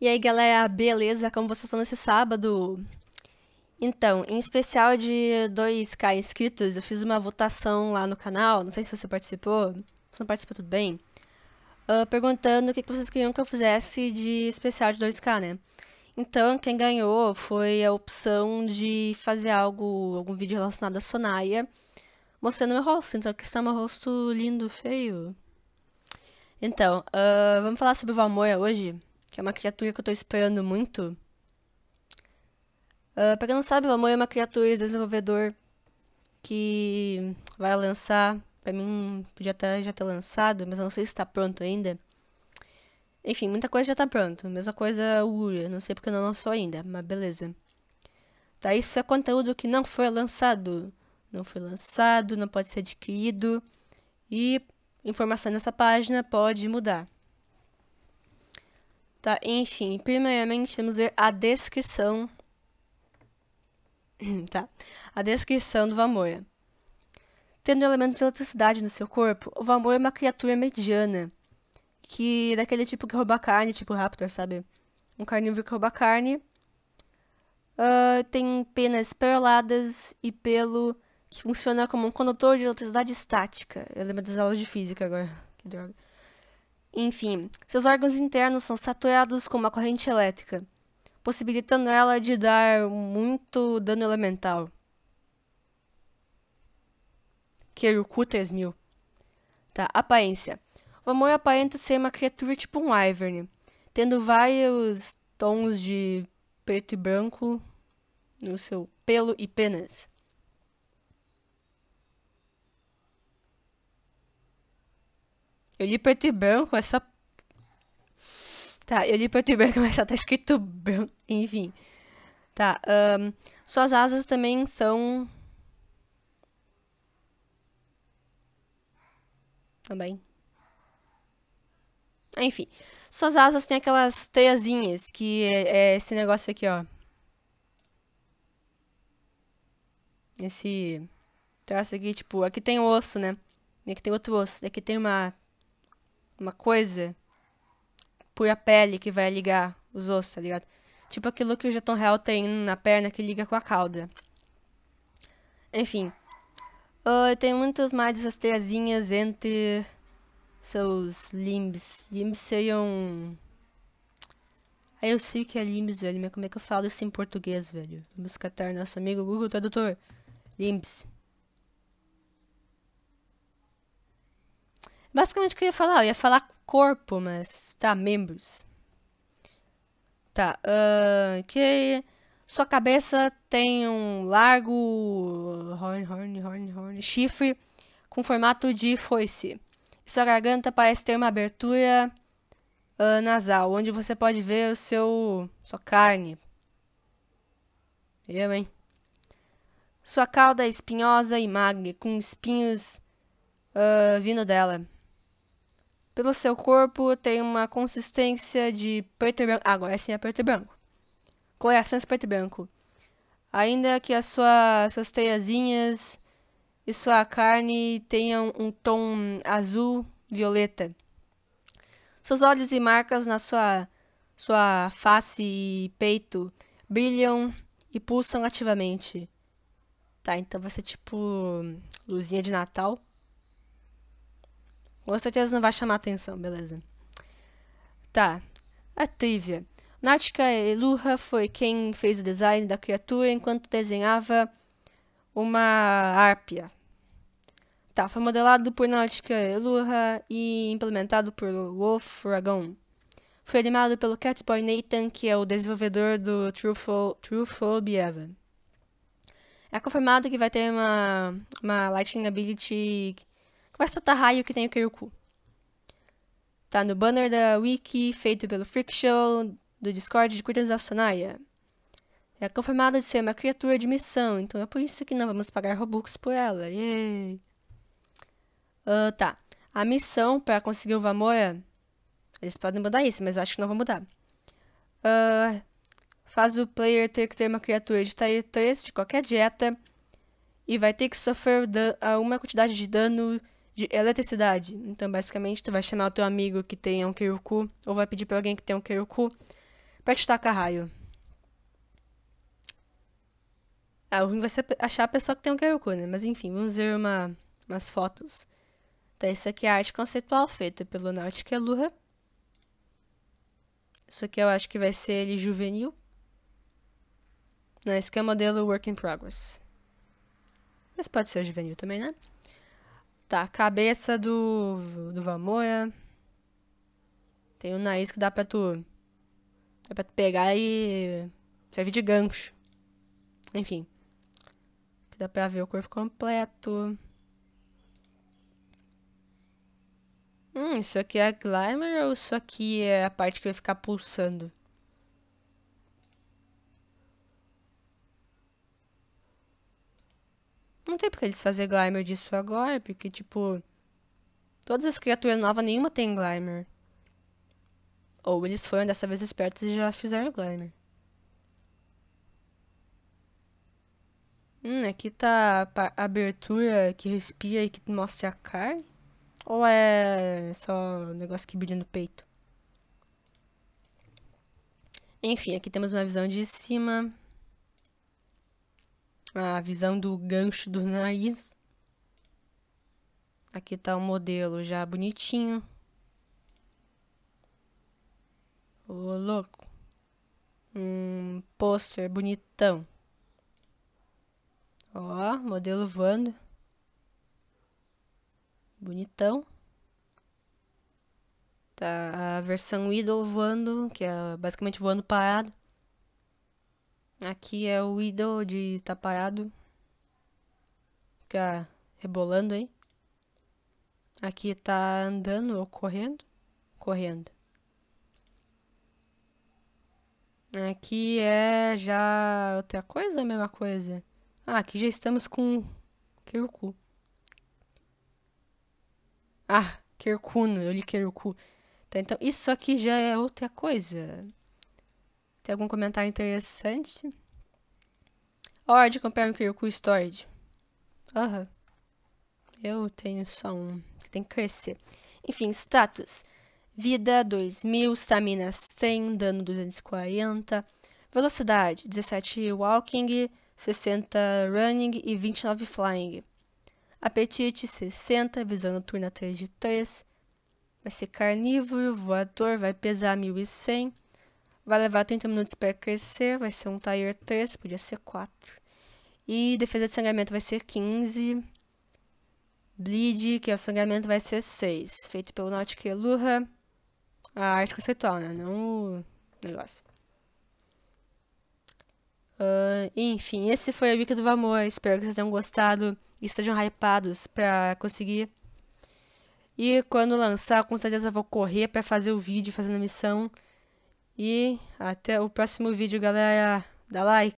E aí, galera, beleza? Como vocês estão nesse sábado? Então, em especial de 2k inscritos, eu fiz uma votação lá no canal, não sei se você participou, se não participou, tudo bem, uh, perguntando o que, que vocês queriam que eu fizesse de especial de 2k, né? Então, quem ganhou foi a opção de fazer algo, algum vídeo relacionado à Sonaya, mostrando meu rosto, então aqui está meu rosto lindo, feio. Então, uh, vamos falar sobre o Valmoia hoje? que é uma criatura que eu tô esperando muito. Uh, pra quem não sabe, o Amor é uma criatura desenvolvedor que vai lançar. Pra mim, podia até já ter lançado, mas eu não sei se tá pronto ainda. Enfim, muita coisa já tá pronto. Mesma coisa o Ura, não sei porque não lançou ainda, mas beleza. Tá, isso é conteúdo que não foi lançado. Não foi lançado, não pode ser adquirido. E informação nessa página pode mudar. Tá, enfim, primeiramente temos ver a descrição. tá, a descrição do Valmor. Tendo um elemento de eletricidade no seu corpo, o Valmor é uma criatura mediana. Que é daquele tipo que rouba carne, tipo Raptor, sabe? Um carnívoro que rouba carne. Uh, tem penas peroladas e pelo que funciona como um condutor de eletricidade estática. Eu lembro das aulas de física agora. Que droga. Enfim, seus órgãos internos são saturados com uma corrente elétrica, possibilitando ela de dar muito dano elemental. Keruku 3000 Tá, aparência. O amor aparenta ser uma criatura tipo um Ivern, tendo vários tons de preto e branco no seu pelo e penas. Eu li preto e branco, é só. Tá, eu li preto e branco, mas só tá escrito branco. Enfim. Tá. Um, suas asas também são. Também. Ah, enfim. Suas asas têm aquelas teiazinhas, que é, é esse negócio aqui, ó. Esse traço aqui, tipo, aqui tem osso, né? E aqui tem outro osso, e aqui tem uma uma coisa por a pele que vai ligar os ossos, tá ligado? Tipo aquilo que o jeton real tem na perna que liga com a cauda. Enfim. Ah, uh, tem muitas mais dessas teiazinhas entre seus limbs. Limbs seriam. Aí ah, eu sei que é limbs, velho, mas como é que eu falo isso em português, velho? Vamos catar nosso amigo Google Tradutor. Limbs. Basicamente o que eu ia falar? Eu ia falar corpo, mas tá, membros. Tá, uh, que sua cabeça tem um largo horn, horn, horn, horn, chifre com formato de foice. E sua garganta parece ter uma abertura uh, nasal, onde você pode ver o seu sua carne. Eu, hein? Sua cauda é espinhosa e magra, com espinhos uh, vindo dela pelo seu corpo, tem uma consistência de preto e branco. Ah, agora sim é preto e branco. Colorações preto e branco. Ainda que as suas teiazinhas e sua carne tenham um tom azul violeta. Seus olhos e marcas na sua, sua face e peito brilham e pulsam ativamente. Tá, então vai ser tipo luzinha de Natal. Com certeza não vai chamar atenção, beleza. Tá. A trivia. Natka Eluha foi quem fez o design da criatura enquanto desenhava uma árpia. Tá, foi modelado por Nautica Eluha e implementado por Wolf Ragon. Foi animado pelo Catboy Nathan, que é o desenvolvedor do Trufo, Trufobieva. É confirmado que vai ter uma, uma Lightning Ability Vai soltar raio que tem o Kyuku. Tá no banner da wiki feito pelo Freak Show do Discord de Cuidados da Sonaya. É confirmado de ser uma criatura de missão, então é por isso que não vamos pagar Robux por ela. Yay! Uh, tá. A missão para conseguir o Vamora. Eles podem mudar isso, mas eu acho que não vou mudar. Uh, faz o player ter que ter uma criatura de tier 3 de qualquer dieta e vai ter que sofrer uma quantidade de dano de eletricidade. Então, basicamente, tu vai chamar o teu amigo que tenha um Kyoku, ou vai pedir para alguém que tenha um Kyoku, pra te tacar raio. Ah, o ruim vai ser achar a pessoa que tem um Kyoku, né? Mas enfim, vamos ver uma, umas fotos. Tá, isso aqui é a arte conceitual feita pelo Nautica Lurra. Isso aqui eu acho que vai ser ele juvenil. Não, esse aqui é o modelo Work in Progress. Mas pode ser juvenil também, né? Tá, cabeça do, do Vamoia Tem um nariz que dá pra tu. Dá pra tu pegar e. Serve de gancho. Enfim. Dá pra ver o corpo completo. Hum, isso aqui é a ou isso aqui é a parte que vai ficar pulsando? Não tem porque eles fazer Glimmer disso agora, porque, tipo. Todas as criaturas novas, nenhuma tem Glimmer. Ou eles foram dessa vez espertos e já fizeram Glimmer. Hum, aqui tá a abertura que respira e que mostra a carne? Ou é só um negócio que brilha no peito? Enfim, aqui temos uma visão de cima a visão do gancho do nariz. Aqui tá o modelo já bonitinho. Ô, louco. Um pôster bonitão. Ó, modelo voando. Bonitão. Tá a versão idol voando, que é basicamente voando parado. Aqui é o Idol de estapaiado. Fica rebolando aí. Aqui tá andando ou correndo. Correndo. Aqui é já outra coisa, a mesma coisa. Ah, aqui já estamos com Kirku. Ah, Kirkuno, eu li Kirku. Tá, então isso aqui já é outra coisa. Tem algum comentário interessante? Hora de comprar um Kyoku Storage. Aham. Uhum. Eu tenho só um. Tem que crescer. Enfim, status. Vida 2000, stamina 100, dano 240. Velocidade 17 walking, 60 running e 29 flying. Apetite 60, visão noturna 3 de 3. Vai ser carnívoro, voador, vai pesar 1100. Vai levar 30 minutos para crescer, vai ser um tire 3, podia ser 4. E defesa de sangramento vai ser 15. Bleed, que é o sangramento, vai ser 6. Feito pelo Nautic Luha. A arte conceitual, né? Não o negócio. Uh, enfim, esse foi a bica do Vamor. Espero que vocês tenham gostado e estejam hypados para conseguir. E quando lançar, com certeza vou correr para fazer o vídeo, fazendo a missão. E até o próximo vídeo, galera. Dá like.